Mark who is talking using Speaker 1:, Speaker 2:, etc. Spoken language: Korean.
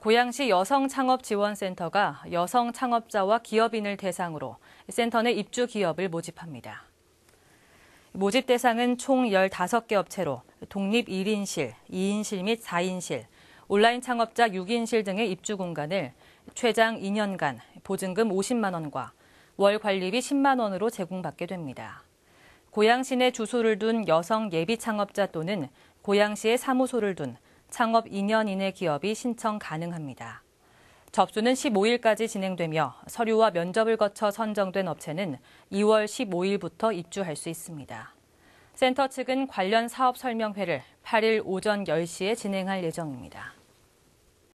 Speaker 1: 고양시 여성창업지원센터가 여성 창업자와 기업인을 대상으로 센터 내 입주 기업을 모집합니다. 모집 대상은 총 15개 업체로 독립 1인실, 2인실 및 4인실, 온라인 창업자 6인실 등의 입주 공간을 최장 2년간 보증금 50만 원과 월 관리비 10만 원으로 제공받게 됩니다. 고양시 내 주소를 둔 여성 예비 창업자 또는 고양시에 사무소를 둔 창업 2년 이내 기업이 신청 가능합니다. 접수는 15일까지 진행되며 서류와 면접을 거쳐 선정된 업체는 2월 15일부터 입주할 수 있습니다. 센터 측은 관련 사업 설명회를 8일 오전 10시에 진행할 예정입니다.